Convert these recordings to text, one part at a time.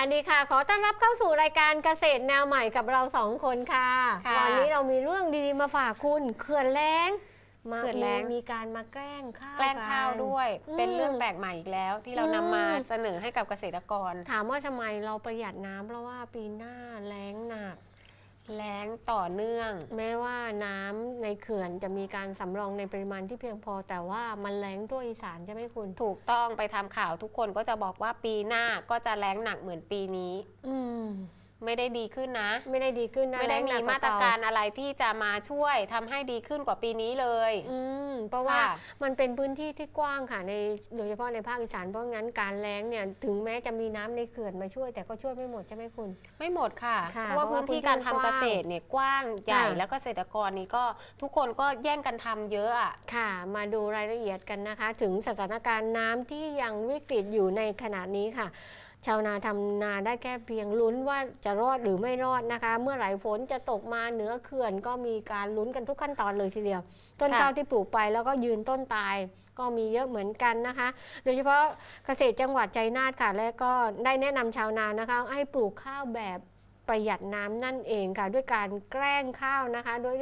วัสดีค่ะขอต้อนรับเข้าสู่รายการเกษตรแนวใหม่กับเราสองคนค่ะวันนี้เรามีเรื่องดีมาฝากคุณเขื่อนแรงมาเ่อนแรงมีการมาแกล้งข้าวแกล้งข้าวด้วย เป็นเรื่องแปลกใหม่อีกแล้ว ที่เรานำมาเสนอให้กับเกษตรกร ถามว่าทำไมเราประหยัดน้ำเพราะว่าปีหน้าแรงหนักแล้งต่อเนื่อง แม้ว่าน้ำในเขื่อนจะมีการสำรองในปริมาณที่เพียงพอ แต่ว่ามันแล้งทั่วอีสานใช่ไหมคุณ ถูกต้องไปทำข่าวทุกคนก็จะบอกว่าปีหน้าก็จะแล้งหนักเหมือนปีนี้ อืมไม่ได้ดีขึ้นนะ ไม่ได้ดีขึ้นนะไม่ได้มีมาตรการอะไรที่จะมาช่วยทำให้ดีขึ้นกว่าปีนี้เลยอืมเพราะว่ามันเป็นพื้นที่ที่กว้างค่ะในโดยเฉพาะในภาคอีสานเพราะงั้นการแล้งเนี่ยถึงแม้จะมีน้ำในเขื่อนมาช่วยแต่ก็ช่วยไม่หมดใช่ไหมคุณ ไม่หมดค่ะ เพราะว่าพื้นที่การทำเกษตรเนี่ยกว้างใหญ่แล้วก็เกษตรกรนี่ก็ทุกคนก็แย่งกันทำเยอะอ่ะค่ะ มาดูรายละเอียดกันนะคะ ถึงสถานการณ์น้ำที่ยังวิกฤตอยู่ในขณะนี้ค่ะชาวนา ทำนาได้แค่เพียงลุ้นว่าจะรอดหรือไม่รอดนะคะ เมื่อไหร่ฝนจะตกมาเหนือเขื่อนก็มีการลุ้นกันทุกขั้นตอนเลยทีเดียว ต้นข้าวที่ปลูกไปแล้วก็ยืนต้นตาย ก็มีเยอะเหมือนกันนะคะโดยเฉพาะเกษตรจังหวัดใจนาทค่ะและก็ได้แนะนำชาวนานะคะ ให้ปลูกข้าวแบบประหยัดน้ำนั่นเองค่ะด้วยการแกล้งข้าวนะคะด้วย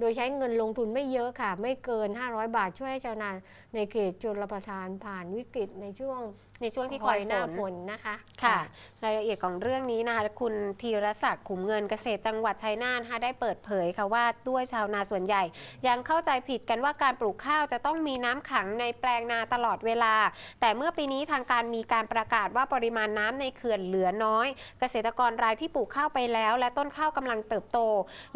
โดยใช้เงินลงทุนไม่เยอะค่ะ ไม่เกิน 500 บาทช่วยให้ชาวนาในเขตจุลประทานผ่านวิกฤตในช่วง ในช่วงที่คอยหน้าฝนนะคะ ค่ะรายละเอียดของเรื่องนี้นะคะ คุณธีรศักดิ์ขุมเงินเกษตรจังหวัดชัยนาทได้เปิดเผยค่ะว่าด้วยชาวนาส่วนใหญ่ ยังเข้าใจผิดกันว่าการปลูกข้าวจะต้องมีน้ำขังในแปลงนาตลอดเวลา แต่เมื่อปีนี้ทางการมีการประกาศว่าปริมาณน้ำในเขื่อนเหลือน้อย เกษตรกรรายที่ปลูกข้าวไปแล้ว และต้นข้าวกำลังเติบโต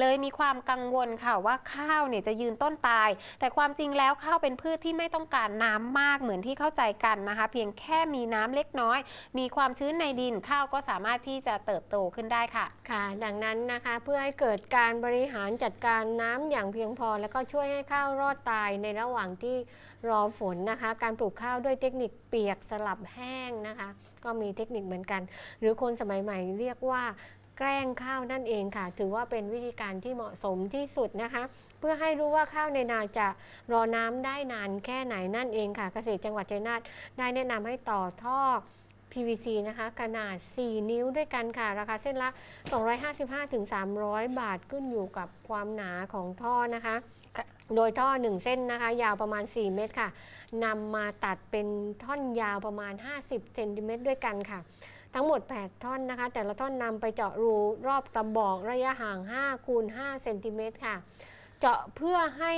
เลยมีความกังวลค่ะว่าาข้าวเนี่ยจะยืนต้นตาย แต่ความจริงแล้ว ข้าวเป็นพืชที่ไม่ต้องการน้ำมากเหมือนที่เข้าใจกันนะคะเพียงแค่มีน้ำเล็กน้อย มีความชื้นในดินข้าวก็สามารถที่จะเติบโตขึ้นได้ค่ะค่ะ ดังนั้นนะคะ เพื่อให้เกิดการบริหารจัดการน้ำอย่างเพียงพอ แล้วก็ช่วยให้ข้าวรอดตายในระหว่างที่รอฝนนะคะ การปลูกข้าวด้วยเทคนิคเปียกสลับแห้งนะคะ ก็มีเทคนิคเหมือนกัน หรือคนสมัยใหม่เรียกว่าแกล้งข้าวนั่นเองค่ะ ถือว่าเป็นวิธีการที่เหมาะสมที่สุดนะคะ เพื่อให้รู้ว่าข้าวในนาจะรอน้ำได้นานแค่ไหนนั่นเองค่ะ เกษตรจังหวัดชัยนาทได้แนะนำให้ต่อท่อ PVC นะคะขนาด 4 นิ้วด้วยกันค่ะ ราคาเส้นละ 255-300 บาทขึ้นอยู่กับความหนาของท่อนะคะ โดยท่อ 1 เส้นนะคะ ยาวประมาณ 4 เมตรค่ะนำมาตัดเป็นท่อนยาวประมาณ 50เซนติเมตรด้วยกันค่ะทั้งหมด 8 ท่อนนะคะ แต่ละท่อนนำไปเจาะรู รอบตะบอกระยะห่าง 5 คูณ 5 เซนติเมตรค่ะ เจาะเพื่อให้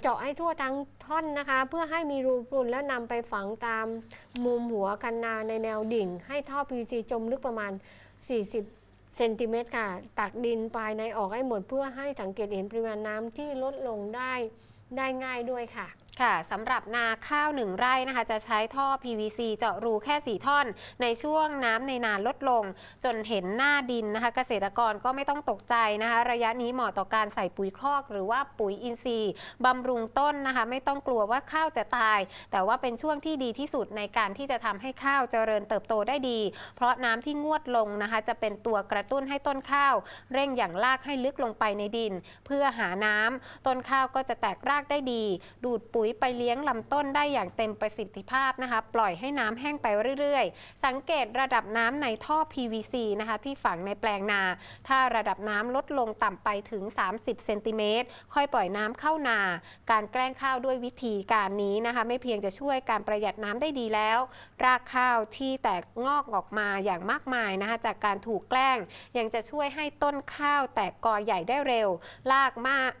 เจาะให้ทั่วทั้งท่อนนะคะ เพื่อให้มีรูพรุนแล้วนำไปฝังตามมุมหัวคันนาในแนวดิ่ง ให้ท่อ PVC จมลึกประมาณ 40 เซนติเมตรค่ะ ตักดินภายในออกให้หมดเพื่อให้สังเกตเห็นปริมาณน้ำที่ลดลงได้ได้ง่ายด้วยค่ะค่ะสำหรับนาข้าวหนึ่งไร่นะคะจะใช้ท่อ PVC เจาะรูแค่ 4 ท่อน ในช่วงน้ำในนานลดลงจนเห็นหน้าดินนะคะเกษตรกรก็ไม่ต้องตกใจนะคะระยะนี้เหมาะต่อการใส่ปุ๋ยคอกหรือว่าปุ๋ยอินทรีย์บำรุงต้นนะคะไม่ต้องกลัวว่าข้าวจะตาย แต่ว่าเป็นช่วงที่ดีที่สุดในการที่จะทำให้ข้าวเจริญเติบโตได้ดี เพราะน้ำที่งวดลงนะคะจะเป็นตัวกระตุ้นให้ต้นข้าว เร่งอย่างลากให้ลึกลงไปในดิน เพื่อหาน้ำต้นข้าวก็จะแตกรากได้ดี ดูดปุ๋ยยไปเลี้ยงลำต้นได้อย่างเต็มประสิทธิภาพนะคะ ปล่อยให้น้ำแห้งไปเรื่อยๆ สังเกตระดับน้ำในท่อ PVC นะคะที่ฝังในแปลงนา ถ้าระดับน้ำลดลงต่ำไปถึง 30เซนติเมตร ค่อยปล่อยน้ำเข้านา การแกล้งข้าวด้วยวิธีการนี้นะคะไม่เพียงจะช่วยการประหยัดน้ำได้ดีแล้ว รากข้าวที่แตกงอกออกมาอย่างมากมายนะคะจากการถูกแกล้ง ยังจะช่วยให้ต้นข้าว แตกกอใหญ่ได้เร็ว รากมาก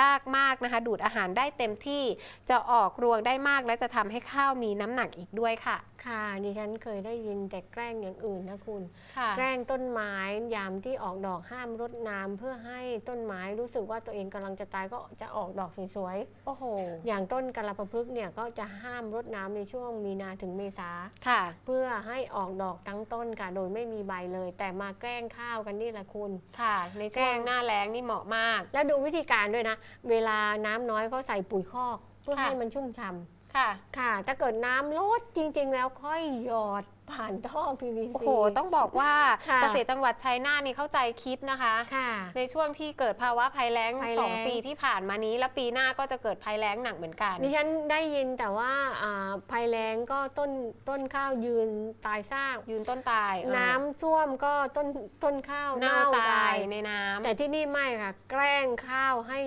ลากมากนะคะดูดอาหารได้เต็มที่จะออกรวงได้มากและจะทำให้ข้าวมีน้ำหนักอีกด้วยค่ะ ค่ะ ดิฉันเคยได้ยินแต่แกล้งอย่างอื่นนะคุณแกล้งต้นไม้ยามที่ออกดอกห้ามรดน้ำเพื่อให้ต้นไม้รู้สึกว่าตัวเองกำลังจะตายก็จะออกดอกสวยๆ โอ้โห อย่างต้นกระประพฤกเนี่ยก็จะห้ามรดน้ำในช่วงมีนาถึงเมษาค่ะ เพื่อให้ออกดอกทั้งต้นค่ะ โดยไม่มีใบเลย แต่มาแกล้งข้าวกันนี่แหละคุณ ค่ะ ในช่วงหน้าแรงนี่เหมาะมาก แล้วดูวิธีการด้วยนะเวลาน้ำน้อยก็ใส่ปุ๋ยคอกเพื่อให้มันชุ่มฉ่ำค่ะ ค่ะ ถ้าเกิดน้ำลดจริงๆแล้วค่อยหยอดผ่านท่อ PVC โอ้โหต้องบอกว่าเกษตรจังหวัดชัยนาทนี่เข้าใจคิดนะคะค่ะในช่วงที่เกิดภาวะภัยแล้งสองปีที่ผ่านมานี้ และปีหน้าก็จะเกิดภัยแล้งหนักเหมือนกัน ดิฉันได้ยินแต่ว่าภัยแล้งก็ต้นต้นข้าวยืนตายซากยืนต้นตาย น้ำท่วมก็ต้นต้นข้าวเน่าตายในน้ำแต่ที่นี่ไม่ค่ะ แกล้งข้าวให้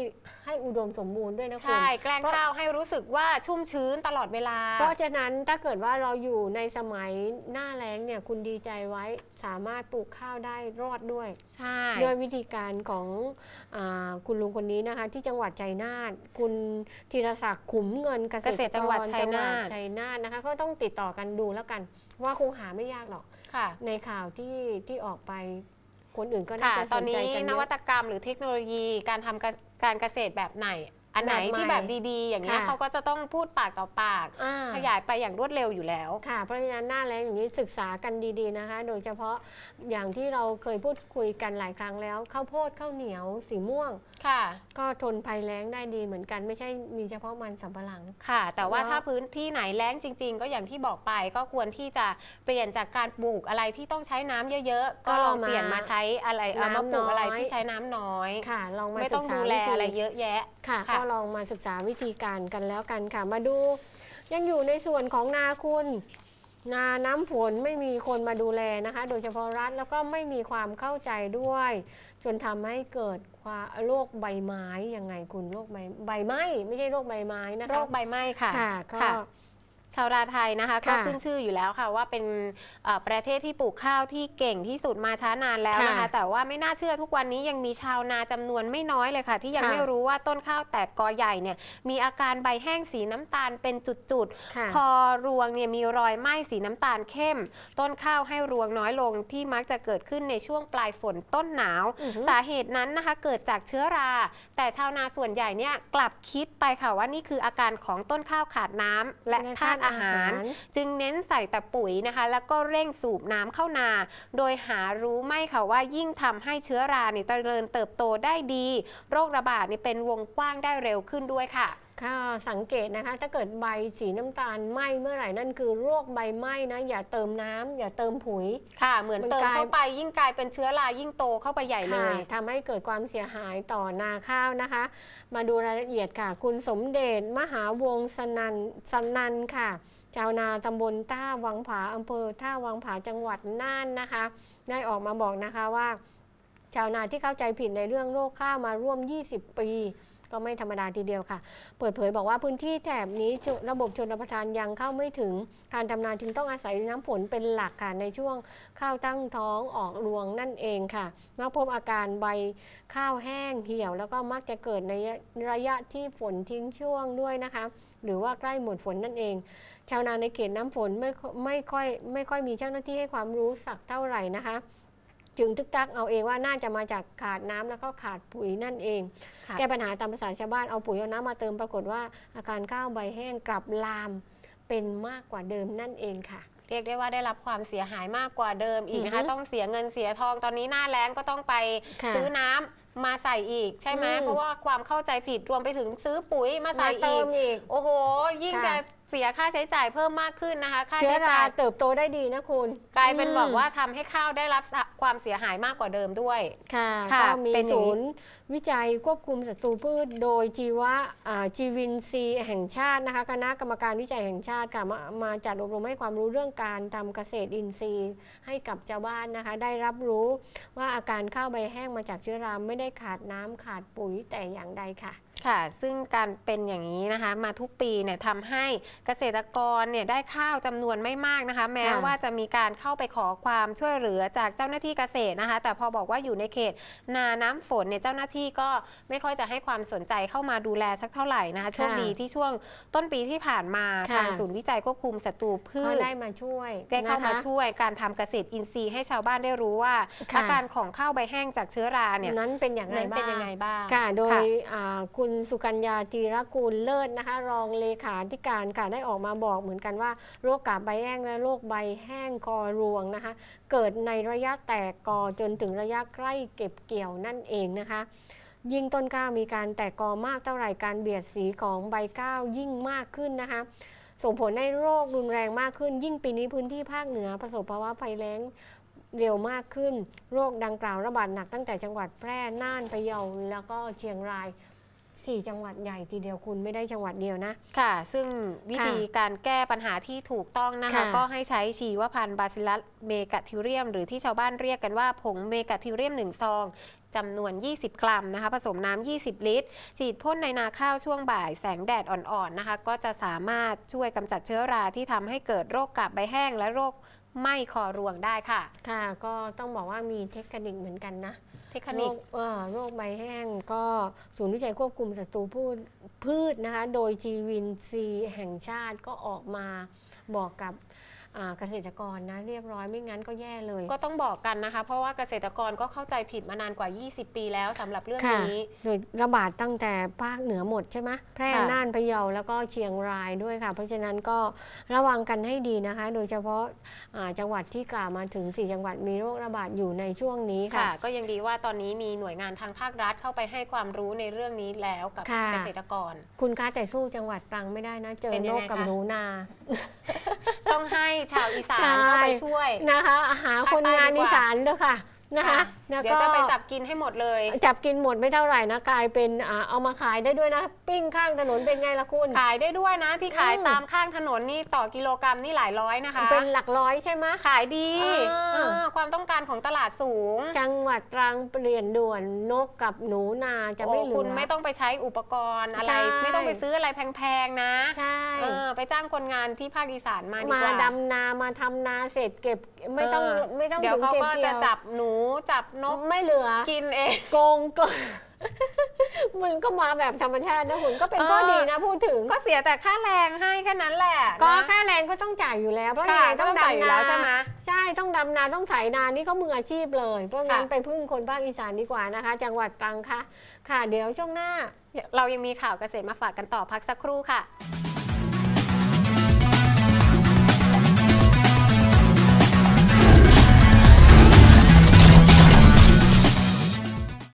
ให้อุดมสมบูรณ์ด้วยนะคุณใช่แกล้งข้าวให้รู้สึกว่าชุ่มชื้นตลอดเวลา เพราะฉะนั้นถ้าเกิดว่าเราอยู่ในสมัยหน้าแล้งเนี่ยคุณดีใจไว้สามารถปลูกข้าวได้รอดด้วยใช่ด้วยวิธีการของอคุณลุงคนนี้นะคะ ที่จังหวัดชัยนาทคุณธีรศักดิ์ขุมเงินเกษตรจังหวัดชัยนาทชัยนาทนะคะก็ต้องติดต่อกันดูแล้วกันว่าคงหาไม่ยากหรอกค่ะในข่าวที่ที่ออกไปคนอื่นก็น่าจะสนใจนกันเยน้นวัตกรรมหรือเทคโนโลยี การทำการเกษตรแบบไหนอันไหนที่แบบดี ๆ อย่างเงี้ยเขาก็จะต้องพูดปากต่อปาก ขยายไปอย่างรวดเร็วอยู่แล้วค่ะ เพราะฉะนั้นหน้าแรงอย่างนี้ศึกษากันดี ๆนะคะ โดยเฉพาะอย่างที่เราเคยพูดคุยกันหลายครั้งแล้ว ข้าวโพดข้าวเหนียวสีม่วงค่ะ ก็ทนภัยแล้งได้ดีเหมือนกันไม่ใช่ มีเฉพาะมันสำปะหลังค่ะ แต่ว่าถ้าพื้นที่ไหนแล้งจริง ๆ ก็อย่างที่บอกไป ก็ควรที่จะเปลี่ยนจากการปลูกอะไรที่ต้องใช้น้ำเยอะๆก็ลองเปลี่ยนมาใช้อะไรมาปลูกอะไรที่ใช้น้ำน้อยค่ะ ลองมาไม่ต้องดูแลอะไรเยอะแยะค่ะลองมาศึกษาวิธีการกันแล้วกันค่ะมาดู ยังอยู่ในส่วนของนาคุณ นาน้ำฝนไม่มีคนมาดูแลนะคะ โดยเฉพาะรัฐแล้วก็ไม่มีความเข้าใจด้วย จนทำให้เกิดโรคใบไม้ยังไงคุณโรคใบใบไม้ไม่ใช่โรคใบไม้นะคะโรคใบไม้ค่ะค่ะก็ชาวราไทยนะคะก็ขึ้นชื่ออยู่แล้วค่ะว่าเป็นประเทศที่ปลูกข้าวที่เก่งที่สุดมาช้านานแล้วนะคะแต่ว่าไม่น่าเชื่อทุกวันนี้ยังมีชาวนาจำนวนไม่น้อยเลยค่ะ ที่ยังไม่รู้ว่าต้นข้าวแตกกอใหญ่เนี่ยมีอาการใบแห้งสีน้ำตาลเป็นจุดๆ คอรวงเนี่ยมีรอยไหม้สีน้ำตาลเข้ม ต้นข้าวให้รวงน้อยลงที่มักจะเกิดขึ้นในช่วงปลายฝนต้นหนาวสาเหตุนั้นนะคะเกิดจากเชื้อรา แต่ชาวนาส่วนใหญ่เนี่ยกลับคิดไปค่ะว่านี่คืออาการของต้นข้าวขาดน้ำและท่าานอาหาร จึงเน้นใส่แต่ปุ๋ยนะคะ แล้วก็เร่งสูบน้ำเข้านา โดยหารู้ไม่ค่ะว่ายิ่งทำให้เชื้อราเนี่ยเจริญเติบโตได้ดี โรคระบาดนี่เป็นวงกว้างได้เร็วขึ้นด้วยค่ะค่ะสังเกตนะคะถ้าเกิดใบสีน้ำตาลไหม้เมื่อไหร่นั่นคือโรคใบไหม้นะอย่าเติมน้ำอย่าเติมปุ๋ยค่ะ เหมือนนเติมเข้าไปยิ่งกลายเป็นเชื้อรายิ่งโตเข้าไปใหญ่เลยทำให้เกิดความเสียหายต่อนาข้าวนะคะ มาดูรายละเอียดค่ะคุณสมเดชมหาวงศสนันสนันค่ะชาวนาตำบลท่าวังผาอำเภอท่าวังผาจังหวัดน่านนะคะ ได้ออกมาบอกนะคะว่าชาวนาที่เข้าใจผิดในเรื่องโรคข้าวมาร่วม 20 ปีก็ไม่ธรรมดาทีเดียวค่ะ เปิดเผยบอกว่าพื้นที่แถบนี้ ระบบชนประทานยังเข้าไม่ถึงการทำนาจึงต้องอาศัยน้ำฝนเป็นหลักค่ะ ในช่วงข้าวตั้งท้องออกรวงนั่นเองค่ะ มักพบอาการใบข้าวแห้งเหี่ยวแล้วก็มักจะเกิดในระยะที่ฝนทิ้งช่วงด้วยนะคะ หรือว่าใกล้หมดฝนนั่นเอง ชาวนาในเขตน้ำฝนไม่ไม่ค่อย ไม่ค่อยมีเจ้าหน้าที่ให้ความรู้สักเท่าไหร่นะคะจึงทึกทักเอาเองว่าน่าจะมาจากขาดน้ำแล้วก็ขาดปุ๋ยนั่นเอง แก้ปัญหาตามภาษาชาวบ้านเอาปุ๋ยเอาน้ำมาเติมปรากฏว่าอาการข้าวใบแห้งกลับลามเป็นมากกว่าเดิมนั่นเองค่ะ เรียกได้ว่าได้รับความเสียหายมากกว่าเดิมอีกนะคะต้องเสียเงินเสียทองตอนนี้หน้าแล้งก็ต้องไปซื้อน้ำมาใส่อีก ใช่ไหมเพราะว่าความเข้าใจผิดรวมไปถึงซื้อปุ๋ยมาใส่อีก โอ้โหยิ่งจะเสียค่าใช้จ่ายเพิ่มมากขึ้นนะคะค่าใช้จ่ายเติบโตได้ดีนะคุณ กลายเป็นบอกว่าทำให้ข้าวได้รับความเสียหายมากกว่าเดิมด้วย ค่ะคะก็มีศูนย์วิจัยควบคุมศัตรูพืช โดยจีวะจีวินซีแห่งชาตินะคะ คณะกรรมการวิจัยแห่งชาติค่ะมามาจัดอบรมให้ความรู้เรื่องการทำเกษตรอินทรีย์ ให้กับชาวบ้านนะคะ ได้รับรู้ว่าอาการข้าวใบแห้งมาจากเชื้อราไม่ได้ขาดน้ำขาดปุ๋ยแต่อย่างใดค่ะค่ะ ซึ่งการเป็นอย่างนี้นะคะมาทุกปีเนี่ยทำให้เกษตรกรเนี่ยได้ข้าวจำนวนไม่มากนะคะแม้ว่าจะมีการเข้าไปขอความช่วยเหลือจากเจ้าหน้าที่เกษตรนะคะแต่พอบอกว่าอยู่ในเขตนาน้ำฝนเนี่ยเจ้าหน้าที่ก็ไม่ค่อยจะให้ความสนใจเข้ามาดูแลสักเท่าไหร่นะคะโชคดีที่ช่วงต้นปีที่ผ่านมาทางศูนย์วิจัยควบคุมศัตรูพืชได้มาช่วยได้เข้ามาช่วยการทำเกษตรอินทรีย์ให้ชาวบ้านได้รู้ว่าอาการของข้าวใบแห้งจากเชื้อราเนี่ยนั้นเป็นอย่างไรบ้างค่ะโดยคุณสุกัญญาจีรกูลเลิศนะคะรองเลขาธิการค่ะได้ออกมาบอกเหมือนกันว่า โรคกาบใบแห้งและโรคใบแห้งคอรวงนะคะเกิดในระยะแตกกอจนถึงระยะใกล้เก็บเกี่ยวนั่นเองนะคะยิ่งต้นก้าวมีการแตกกอมากเท่าไหร่การเบียดสีของใบก้าวยิ่งมากขึ้นนะคะส่งผลให้โรครุนแรงมากขึ้น ยิ่งปีนี้พื้นที่ภาคเหนือ ประสบภาวะภัยแล้งเร็วมากขึ้น โรคดังกล่าว ระบาดหนักตั้งแต่จังหวัดแพร่น่านพะเยาแล้วก็เชียงราย4จังหวัดใหญ่ทีเดียวคุณไม่ได้จังหวัดเดียวนะค่ะ ซึ่งวิธีการแก้ปัญหาที่ถูกต้องนะคะ ก็ให้ใช้ชีวพันธุ์บาซิลัสเมกาทิเรียม หรือที่ชาวบ้านเรียกกันว่า ผงเมกาทิเรียม 1 ซองจำนวน 20 กรัมนะคะผสมน้ำ20 ลิตร ฉีดพ่นในนาข้าวช่วงบ่าย แสงแดดอ่อนๆนะคะ ก็จะสามารถช่วยกำจัดเชื้อราที่ทำให้เกิดโรคกับใบแห้งและโรคไม่คอรวงได้ค่ะ ค่ะ ก็ต้องบอกว่ามีเทคนิคเหมือนกันนะ เทคนิคโรคใบแห้งก็ศูนย์วิจัยควบคุมศัตรูพืชพืชนะคะ โดยจีวินซีแห่งชาติก็ออกมาบอกกับเกษตรกรนะเรียบร้อย ไม่งั้นก็แย่เลยก็ต้องบอกกันนะคะ เพราะว่าเกษตรกรก็เข้าใจผิดมานานกว่า 20 ปีแล้วสำหรับเรื่องนี้ระบาดตั้งแต่ภาคเหนือหมดใช่ไหมแพร่น่านพะเยาแล้วก็เชียงรายด้วยค่ะ เพราะฉะนั้นก็ระวังกันให้ดีนะคะ โดยเฉพาะจังหวัดที่กล่าวมาถึง 4 จังหวัดมีโรคระบาดอยู่ในช่วงนี้ค่ะ ก็ยังดีว่าตอนนี้มีหน่วยงานทางภาครัฐเข้าไปให้ความรู้ในเรื่องนี้แล้วกับเกษตรกรคุณคะแต่สู้จังหวัดตรังไม่ได้นะ เจอโรคกับหนูนาต้องให้ชาวอีสานเข้าไปช่วยนะคะ หาคนงานอีสานเด้ยค่ะนะคะเดี๋ยวจะไปจับกินให้หมดเลย จับกินหมดไม่เท่าไหร่นะกลายเป็นอเอามาขายได้ด้วยนะ ปิ้งข้างถนนเป็นไงล่ะคุณ ขายได้ด้วยนะที่ขายตามข้างถนนนี่ต่อกิโลกรัมนี่หลายร้อยนะคะ เป็นหลักร้อยใช่ไหมขายดี ความต้องการของตลาดสูง จังหวัดตรังเปลี่ยนด่วนนกกับหนูนาจะไม่เหลือคุณไม่ต้องไปใช้อุปกรณ์ อะไรไม่ต้องไปซื้ออะไรแพงๆนะ ใช่ไปจ้างคนงานที่ภาคอีสานมาดีมากว่าดำนา มาทำนาเสร็จเก็บ ไม่ต้องไม่ต้องเดี๋ยวเขาก็จะจับหนูจับนกไม่เหลือ กินเองโกงก็มันก็มาแบบธรรมชาตินะคุณก็เป็นข้อดีนะพูดถึงก็เสียแต่ค่าแรงให้แค่นั้นแหละ ก็ค่าแรงก็ต้องจ่ายอยู่แล้วเพราะยังไงต้องอยู่ดำแล้วนาใช่ไหมใช่ต้องดำนา ต้องไถนานี่ก็มืออาชีพเลยเพราะงั้นไปพึ่งคนภาคอีสานดีกว่านะคะ จังหวัดตรังค่ะ ค่ะเดี๋ยวช่วงหน้า เรายังมีข่าวเกษตรมาฝากกันต่อพักสักครู่ค่ะ